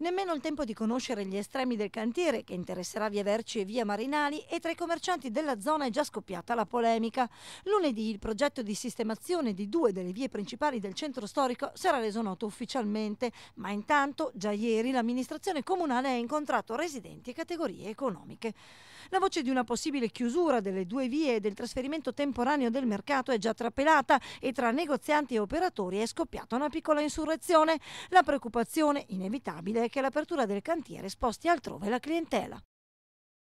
Nemmeno il tempo di conoscere gli estremi del cantiere che interesserà via Verci e via Marinali e tra i commercianti della zona è già scoppiata la polemica. Lunedì il progetto di sistemazione di due delle vie principali del centro storico sarà reso noto ufficialmente, ma intanto già ieri l'amministrazione comunale ha incontrato residenti e categorie economiche. La voce di una possibile chiusura delle due vie e del trasferimento temporaneo del mercato è già trapelata e tra negozianti e operatori è scoppiata una piccola insurrezione. La preoccupazione inevitabile è che l'apertura del cantiere sposti altrove la clientela.